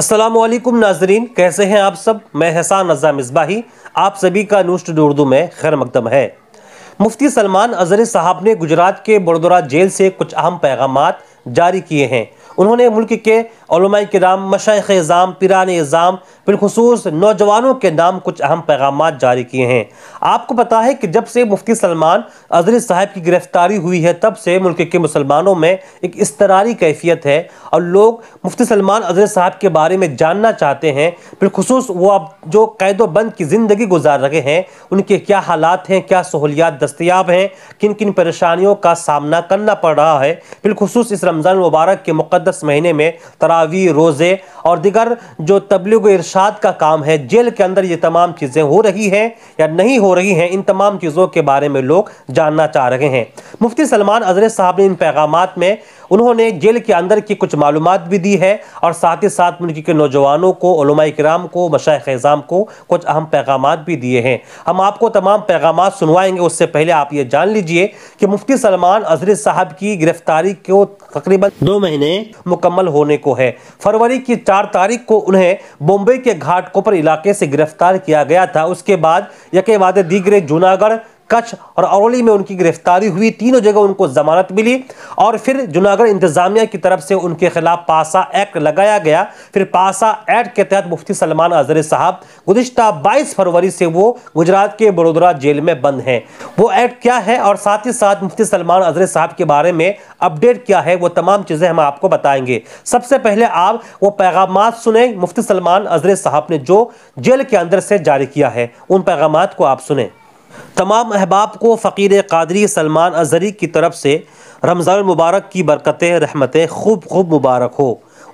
असलम नाजरीन कैसे हैं आप सब मैं हसान अज़ा मिसबाही आप सभी का नूस्ट उर्दू में खैर मकदम है मुफ्ती सलमान अजहर साहब ने गुजरात के बड़ोदरा जेल से कुछ अहम पैगाम जारी किए हैं उन्होंने मुल्क के ओलमाई कराम मशाख एज़ाम पिरान एज़ाम बिलखसूस नौजवानों के नाम कुछ अहम पैगाम जारी किए हैं आपको पता है कि जब से मुफ्ती सलमान अजहरी साहब की गिरफ्तारी हुई है तब से मुल्क के मुसलमानों में एक इसतरारी कैफियत है और लोग मुफ्ती सलमान अजर साहब के बारे में जानना चाहते हैं बिलखसूस वो अब जो कैद बंद की ज़िंदगी गुजार रहे हैं उनके क्या हालात हैं क्या सहूलियात दस्तियाब हैं किन किन परेशानियों का सामना करना पड़ रहा है बिलखसूस इस रमज़ान मुबारक के मुकदस मुकदस महीने में तरावी रोज़े और दिगर जो तबलीग इरशाद का काम है जेल के अंदर ये तमाम चीज़ें हो रही हैं या नहीं हो रही हैं इन तमाम चीज़ों के बारे में लोग जानना चाह रहे हैं मुफ्ती सलमान अजरे साहब ने इन पैगाम में उन्होंने जेल के अंदर की कुछ मालूम भी दी है और साथ ही साथ मुल्क के नौजवानों को कराम को मशाह एज़ाम को कुछ अहम पैगाम भी दिए हैं हम आपको तमाम पैगाम सुनवाएंगे उससे पहले आप ये जान लीजिए कि मुफ्ती सलमान अजहरी साहब की गिरफ्तारी को तकरीबन दो महीने मुकम्मल होने को है फरवरी की चार तारीख को उन्हें बॉम्बे के घाट कोपर इलाके से गिरफ्तार किया गया था उसके बाद यके वादे दीगरे जूनागढ़ कच्छ और औरली में उनकी गिरफ्तारी हुई तीनों जगह उनको जमानत मिली और फिर जूनागढ़ इंतजामिया की तरफ से उनके खिलाफ पासा एक्ट लगाया गया फिर पासा एक्ट के तहत मुफ्ती सलमान अजहर साहब गुजशत बाईस फरवरी से वो गुजरात के बड़ोदरा जेल में बंद हैं वो एक्ट क्या है और साथ ही साथ मुफ्ती सलमान अजहर साहब के बारे में अपडेट क्या है वो तमाम चीज़ें हम आपको बताएंगे सबसे पहले आप वो पैगाम सुने मुफ्ती सलमान अजहर साहब ने जो जेल के अंदर से जारी किया है उन पैगाम को आप सुने तमाम अहबाब को फ़कीर कादरी सलमान अजहरी की तरफ से रमज़ान मुबारक की बरकतें रहमतें खूब खूब मुबारक हो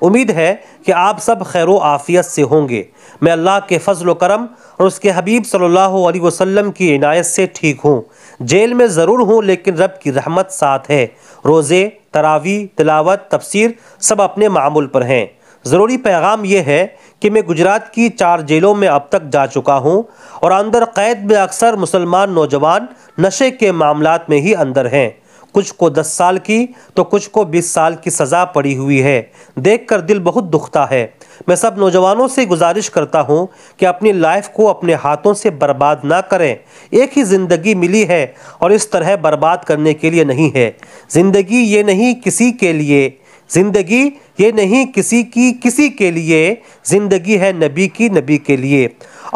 उम्मीद है कि आप सब खैर आफ़ियत से होंगे मैं अल्लाह के फ़जल करम और उसके हबीब सल्लल्लाहु अलैहि वसल्लम की इनायत से ठीक हूँ जेल में ज़रूर हूँ लेकिन रब की रहमत साथ है रोज़े तरावी तिलावत तफसीर सब अपने मामूल पर हैं ज़रूरी पैगाम यह है कि मैं गुजरात की चार जेलों में अब तक जा चुका हूँ और अंदर कैद में अक्सर मुसलमान नौजवान नशे के मामला में ही अंदर हैं कुछ को दस साल की तो कुछ को बीस साल की सज़ा पड़ी हुई है देखकर दिल बहुत दुखता है मैं सब नौजवानों से गुजारिश करता हूँ कि अपनी लाइफ को अपने हाथों से बर्बाद ना करें एक ही ज़िंदगी मिली है और इस तरह बर्बाद करने के लिए नहीं है ज़िंदगी ये नहीं किसी के लिए ज़िंदगी ये नहीं किसी की किसी के लिए ज़िंदगी है नबी की नबी के लिए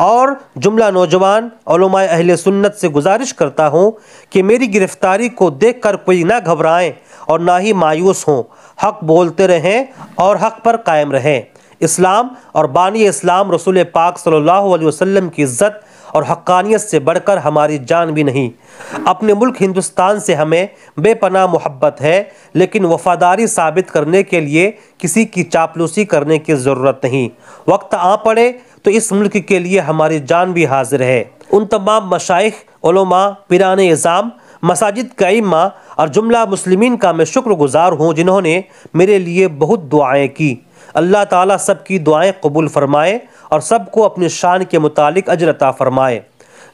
और जुमला नौजवान अहल सुन्नत से गुजारिश करता हूँ कि मेरी गिरफ़्तारी को देख कर कोई ना घबराएँ और ना ही मायूस हों हक बोलते रहें और हक पर कायम रहें इस्लाम और बानी इस्लाम रसूल पाक सल्ला वसम की इज़्ज़त और हक्कानियत से बढ़कर हमारी जान भी नहीं अपने मुल्क हिंदुस्तान से हमें बेपनाह मोहब्बत है लेकिन वफादारी साबित करने के लिए किसी की चापलूसी करने की ज़रूरत नहीं वक्त आ पड़े तो इस मुल्क के लिए हमारी जान भी हाजिर है उन तमाम मशाइमा पिरान इज़ाम मसाजिद का इमां और जुमला मुस्लिमीन का मैं शुक्रगुजार हूँ जिन्होंने मेरे लिए बहुत दुआएँ की अल्लाह ताला सब की दुआएं कबूल फरमाए और सबको अपने शान के मुतालिक अजरता फ़रमाए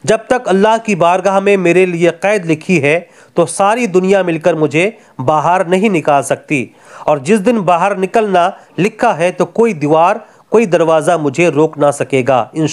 जब तक अल्लाह की बारगाह में मेरे लिए कैद लिखी है तो सारी दुनिया मिलकर मुझे बाहर नहीं निकाल सकती और जिस दिन बाहर निकलना लिखा है तो कोई दीवार कोई दरवाज़ा मुझे रोक ना सकेगा इन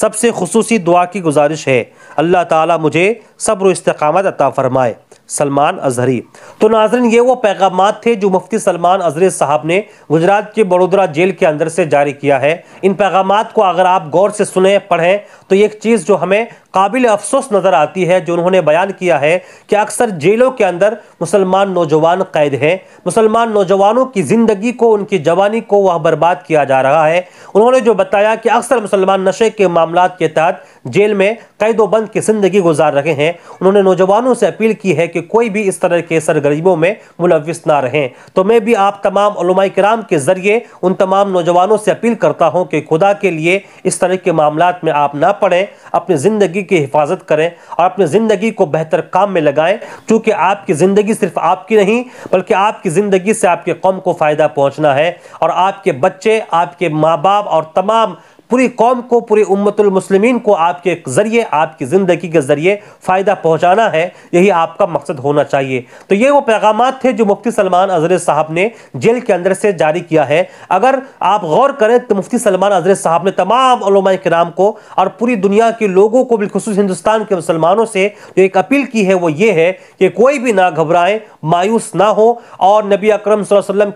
सबसे खसूसी दुआ की गुजारिश है अल्लाह ताला मुझे सब्र इस्तकामत अता फ़रमाए सलमान अजहरी तो नाजरन ये वो पैगाम थे जो मुफ्ती सलमान अजहरी साहब ने गुजरात के बड़ोदरा जेल के अंदर से जारी किया है इन पैगाम को अगर आप गौर से सुने पढ़ें तो एक चीज़ जो हमें काबिल अफसोस नज़र आती है जो उन्होंने बयान किया है कि अक्सर जेलों के अंदर मुसलमान नौजवान कैद हैं मुसलमान नौजवानों की ज़िंदगी को उनकी जवानी को वह बर्बाद किया जा रहा है उन्होंने जो बताया कि अक्सर मुसलमान नशे के मामला के तहत जेल में कैदोबंद की ज़िंदगी गुजार रहे हैं उन्होंने नौजवानों से अपील की है कि कोई भी इस तरह के सरगर्मियों में मुलविस ना रहें तो मैं भी आप तमाम कराम के ज़रिए उन तमाम नौजवानों से अपील करता हूँ कि खुदा के लिए इस तरह के मामला में आप ना पढ़ें अपनी ज़िंदगी की हिफाजत करें और अपनी ज़िंदगी को बेहतर काम में लगाएँ चूँकि आपकी ज़िंदगी सिर्फ आपकी नहीं बल्कि आपकी ज़िंदगी से आपके कौम को फ़ायदा पहुँचना है और आपके बच्चे आपके माँ बाप और तमाम पूरी कौम को पूरी उम्मतुल मुस्लिमीन को आपके ज़रिए आपकी ज़िंदगी के ज़रिए फ़ायदा पहुंचाना है यही आपका मकसद होना चाहिए तो ये वो पैगाम थे जो मुफ्ती सलमान अजर साहब ने जेल के अंदर से जारी किया है अगर आप गौर करें तो मुफ्ती सलमान अजर साहब ने तमाम कराम को और पूरी दुनिया के लोगों को बिलखसूस हिंदुस्तान के मुसलमानों से जो एक अपील की है वो ये है कि कोई भी ना घबराए मायूस ना हो और नबी अक्रम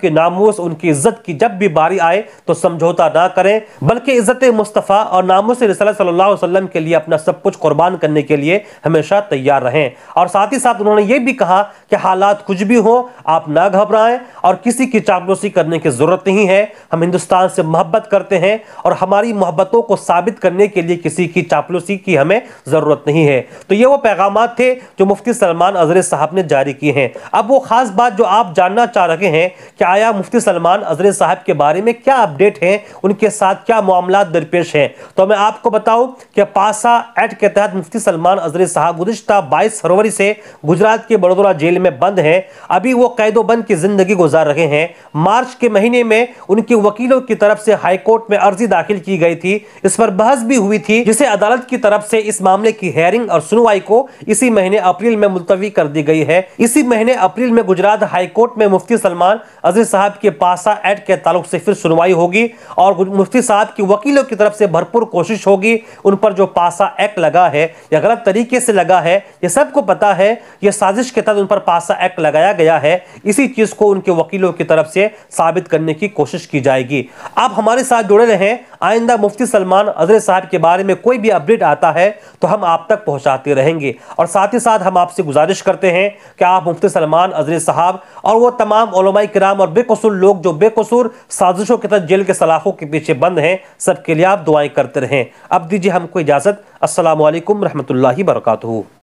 के नामोस उनकी इज्जत की जब भी बारी आए तो समझौता ना करें बल्कि इज्जत हजरत मुस्तफ़ा और नामों से रसल के लिए अपना सब कुछ कुर्बान करने के लिए हमेशा तैयार रहें और साथ ही साथ उन्होंने ये भी कहा कि हालात कुछ भी हो आप ना घबराएं और किसी की चापलूसी करने की ज़रूरत नहीं है हम हिंदुस्तान से मोहब्बत करते हैं और हमारी मोहब्बतों को साबित करने के लिए किसी की चापलूसी की हमें ज़रूरत नहीं है तो ये वो पैगाम थे जो मुफ्ती सलमान अजहर साहब ने जारी किए हैं अब वो ख़ास बात जो आप जानना चाह रहे हैं कि आया मुफ्ती सलमान अजहर साहब के बारे में क्या अपडेट हैं उनके साथ क्या मामला दरपेश हैं तो मैं आपको बताऊं कि पासा एक्ट के तहत मुफ्ती सलमान अजहरी साहब गुजशत बाईस फरवरी से गुजरात के बड़ोदरा जेल में बंद हैं अभी वो कैदोबंद की जिंदगी गुजार रहे हैं मार्च के महीने में उनके वकीलों की तरफ से हाईकोर्ट में अर्जी दाखिल की गई थी इस पर बहस भी हुई थी जिसे अदालत की तरफ से इस मामले की हेयरिंग और सुनवाई को इसी महीने अप्रैल में मुलतवी कर दी गई है इसी महीने अप्रैल में गुजरात हाईकोर्ट में मुफ्ती सलमान अजहर साहब के पासा एक्ट के ताल्लुक से फिर सुनवाई होगी और मुफ्ती साहब के वकील वकीलों की तरफ से भरपूर कोशिश होगी उन पर जो पासा एक्ट लगा है या गलत तरीके से लगा है ये सबको पता है ये साजिश के तहत उन पर पासा एक्ट लगाया गया है इसी चीज़ को उनके वकीलों की तरफ से साबित करने की कोशिश की जाएगी आप हमारे साथ जुड़े रहें आइंदा मुफ्ती सलमान अजहर साहब के बारे में कोई भी अपडेट आता है तो हम आप तक पहुँचाते रहेंगे और साथ ही साथ हम आपसे गुजारिश करते हैं कि आप मुफ्ती सलमान अजहर साहब और वो तमाम ओलमाई कराम और बेकसूर लोग जो बेकसूर साजिशों के तहत जेल के सलाखों के पीछे बंद हैं सबके लिए आप दुआएं करते रहें अब दीजिए हमको इजाज़त असलकम वरहमल वर्का